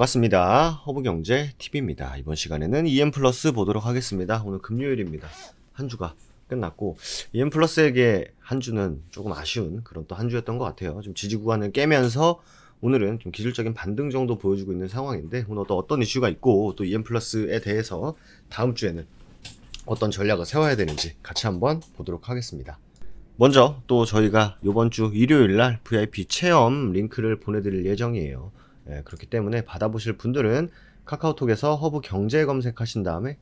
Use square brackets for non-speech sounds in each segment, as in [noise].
반갑습니다. 허브경제 TV입니다. 이번 시간에는 EM 플러스 보도록 하겠습니다. 오늘 금요일입니다. 한 주가 끝났고 EM 플러스에게 한 주는 조금 아쉬운 그런 또 한 주였던 것 같아요. 좀 지지 구간을 깨면서 오늘은 좀 기술적인 반등 정도 보여주고 있는 상황인데 오늘 또 어떤 이슈가 있고 또 EM 플러스에 대해서 다음 주에는 어떤 전략을 세워야 되는지 같이 한번 보도록 하겠습니다. 먼저 또 저희가 이번 주 일요일 날 VIP 체험 링크를 보내드릴 예정이에요. 예, 그렇기 때문에 받아보실 분들은 카카오톡에서 허브 경제 검색하신 다음에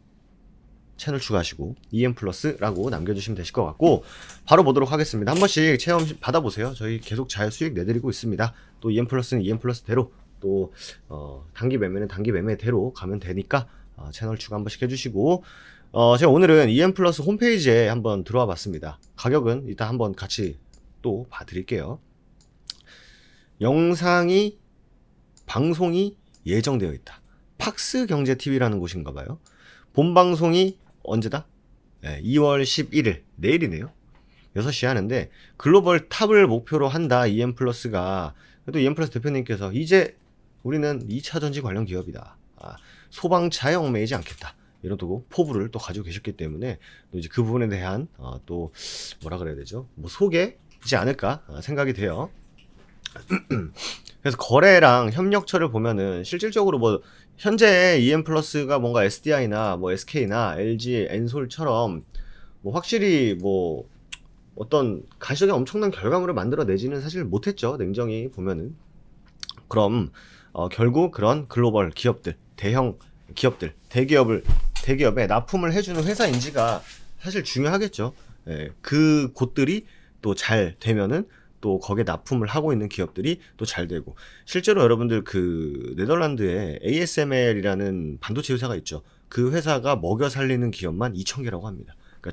채널 추가하시고 EM 플러스라고 남겨주시면 되실 것 같고 바로 보도록 하겠습니다. 한 번씩 체험 받아보세요. 저희 계속 잘 수익 내드리고 있습니다. 또 EM 플러스는 EM 플러스대로 또 어, 단기 매매는 단기 매매대로 가면 되니까 어, 채널 추가 한 번씩 해주시고 어, 제가 오늘은 EM 플러스 홈페이지에 한 번 들어와 봤습니다. 가격은 이따 한번 같이 또 봐드릴게요. 영상이 방송이 예정되어 있다. 팍스 경제 TV라는 곳인가 봐요. 본 방송이 언제다? 네, 2월 11일 내일이네요. 6시 하는데 글로벌 탑을 목표로 한다. EM 플러스가 또 EM 플러스 대표님께서 이제 우리는 2차 전지 관련 기업이다. 아, 소방차에 얽매이지 않겠다. 이런 또 그 포부를 또 가지고 계셨기 때문에 또 이제 그 부분에 대한 어, 또 뭐라 그래야 되죠? 뭐소개지 않을까 어, 생각이 돼요. [clears throat] 그래서 거래랑 협력처를 보면은 실질적으로 뭐 현재 EM 플러스가 뭔가 SDI나 뭐 SK나 LG, 엔솔처럼 뭐 확실히 뭐 어떤 가시적인 엄청난 결과물을 만들어내지는 사실 못했죠. 냉정히 보면은. 그럼 어, 결국 그런 글로벌 기업들, 대형 기업들, 대기업을 대기업에 납품을 해주는 회사인지가 사실 중요하겠죠. 예, 그 곳들이 또 잘 되면은 또 거기에 납품을 하고 있는 기업들이 또 잘 되고 실제로 여러분들 그 네덜란드에 ASML이라는 반도체 회사가 있죠. 그 회사가 먹여 살리는 기업만 2천 개라고 합니다. 그러니까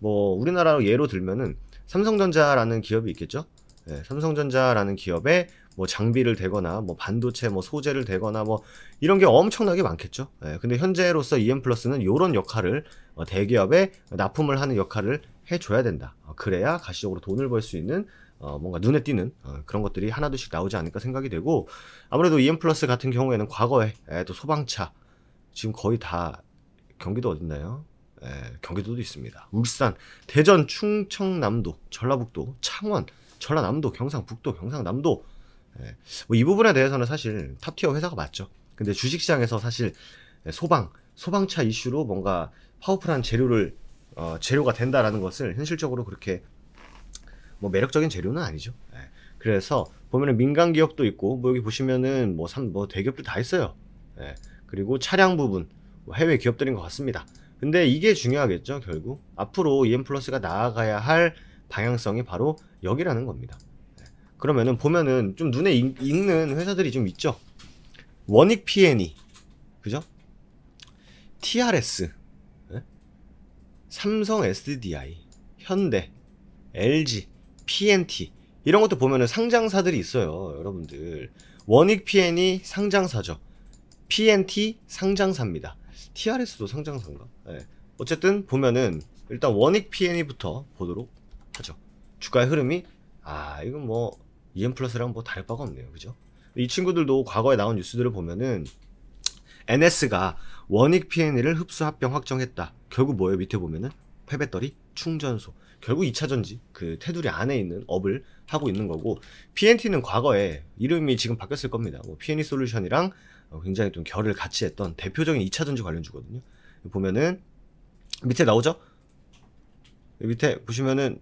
즉뭐 우리나라로 예로 들면은 삼성전자라는 기업이 있겠죠. 네, 삼성전자라는 기업에 뭐 장비를 대거나 뭐 반도체 뭐 소재를 대거나 뭐 이런 게 엄청나게 많겠죠. 예, 근데 현재로서 EM 플러스는 이런 역할을 어, 대기업에 납품을 하는 역할을 해줘야 된다. 어, 그래야 가시적으로 돈을 벌 수 있는 어, 뭔가 눈에 띄는 어, 그런 것들이 하나둘씩 나오지 않을까 생각이 되고 아무래도 EM 플러스 같은 경우에는 과거에 에, 예, 또 소방차 지금 거의 다 경기도 어딨나요? 에, 예, 경기도도 있습니다. 울산, 대전, 충청남도, 전라북도, 창원, 전라남도, 경상북도, 경상남도 예, 뭐 이 부분에 대해서는 사실 탑티어 회사가 맞죠. 근데 주식시장에서 사실 예, 소방, 소방차 이슈로 뭔가 파워풀한 재료를 어, 재료가 된다라는 것을 현실적으로 그렇게 뭐 매력적인 재료는 아니죠. 예. 그래서 보면은 민간 기업도 있고 뭐 여기 보시면은 뭐 삼뭐 뭐 대기업도 다 있어요. 예. 그리고 차량 부분 뭐 해외 기업들인 것 같습니다. 근데 이게 중요하겠죠 결국 앞으로 EM 플러스가 나아가야 할 방향성이 바로 여기라는 겁니다. 예. 그러면은 보면은 좀 눈에 익, 익는 회사들이 좀 있죠. 원익 P&E 그죠? TRS 예? 삼성 SDI 현대 LG PNT 이런 것도 보면은 상장사들이 있어요 여러분들 원익 PN이 e 상장사죠 PNT 상장사입니다 TRS도 상장사인가? 네. 어쨌든 보면은 일단 원익 PN이부터 보도록 하죠 주가의 흐름이 아 이건 뭐 EM 플러스랑 뭐 다를 바가 없네요 그죠? 이 친구들도 과거에 나온 뉴스들을 보면은 NS가 원익 PNE를 흡수 합병 확정했다 결국 뭐예요 밑에 보면은 폐배터리 충전소 결국 2차전지 그 테두리 안에 있는 업을 하고 있는 거고 PNT는 과거에 이름이 지금 바뀌었을 겁니다. 뭐 p n e t 솔루션이랑 어, 굉장히 좀 결을 같이 했던 대표적인 2차전지 관련주거든요. 보면은 밑에 나오죠? 밑에 보시면은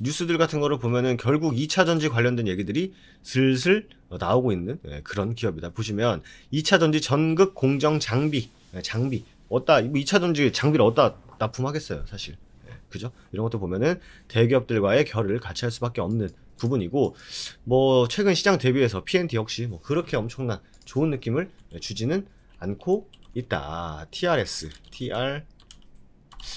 뉴스들 같은 거를 보면은 결국 2차전지 관련된 얘기들이 슬슬 어, 나오고 있는 예, 그런 기업이다. 보시면 2차전지 전극 공정 장비 예, 장비 어디다 2차전지 장비를 어디다 납품하겠어요 사실 그죠? 이런 것도 보면은 대기업들과의 결을 같이 할 수밖에 없는 부분이고 뭐 최근 시장 대비해서 P&T n 역시 뭐 그렇게 엄청난 좋은 느낌을 주지는 않고 있다. TRS, TR,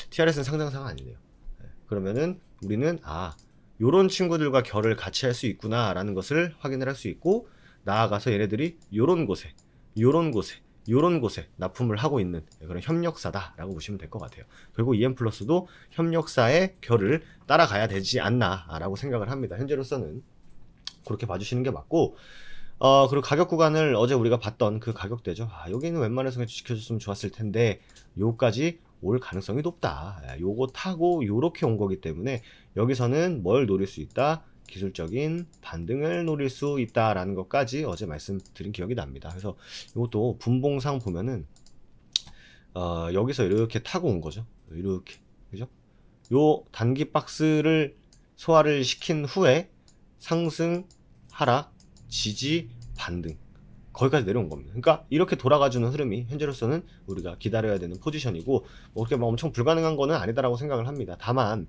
TRS는 상장사가 아니네요. 예, 그러면은 우리는 아 요런 친구들과 결을 같이 할 수 있구나라는 것을 확인을 할 수 있고 나아가서 얘네들이 요런 곳에 요런 곳에 이런 곳에 납품을 하고 있는 그런 협력사다라고 보시면 될 것 같아요. 그리고 EM 플러스도 협력사의 결을 따라가야 되지 않나라고 생각을 합니다. 현재로서는 그렇게 봐주시는 게 맞고 어 그리고 가격 구간을 어제 우리가 봤던 그 가격대죠. 아, 여기는 웬만해서 지켜줬으면 좋았을 텐데 요까지 올 가능성이 높다. 아, 요거 타고 요렇게 온 거기 때문에 여기서는 뭘 노릴 수 있다? 기술적인 반등을 노릴 수 있다라는 것까지 어제 말씀드린 기억이 납니다. 그래서 이것도 분봉상 보면은 어, 여기서 이렇게 타고 온 거죠. 이렇게 그죠? 요 단기 박스를 소화를 시킨 후에 상승, 하락, 지지, 반등 거기까지 내려온 겁니다. 그러니까 이렇게 돌아가주는 흐름이 현재로서는 우리가 기다려야 되는 포지션이고 뭐 그렇게 막 뭐 엄청 불가능한 거는 아니다라고 생각을 합니다. 다만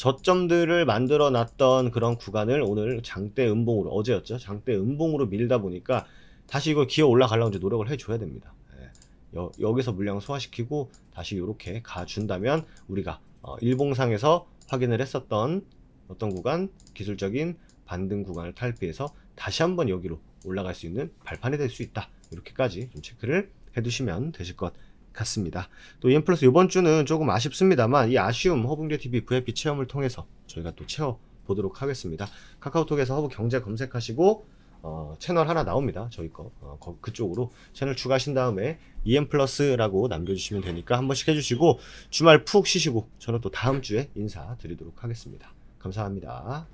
저점들을 만들어 놨던 그런 구간을 오늘 장대 음봉으로 어제였죠 장대 음봉으로 밀다 보니까 다시 이거 기어 올라가려고 이제 노력을 해줘야 됩니다 예. 여, 여기서 물량 소화시키고 다시 이렇게 가준다면 우리가 어, 일봉상에서 확인을 했었던 어떤 구간 기술적인 반등 구간을 탈피해서 다시 한번 여기로 올라갈 수 있는 발판이 될 수 있다 이렇게까지 좀 체크를 해두시면 되실 것 같습니다 같습니다. 또 EM 플러스 이번 주는 조금 아쉽습니다만 이 아쉬움 허브경제 TV VIP 체험을 통해서 저희가 또 채워 보도록 하겠습니다. 카카오톡에서 허브 경제 검색하시고 어, 채널 하나 나옵니다. 저희 거 어, 거, 그쪽으로 채널 추가하신 다음에 EM 플러스라고 남겨주시면 되니까 한 번씩 해주시고 주말 푹 쉬시고 저는 또 다음 주에 인사드리도록 하겠습니다. 감사합니다.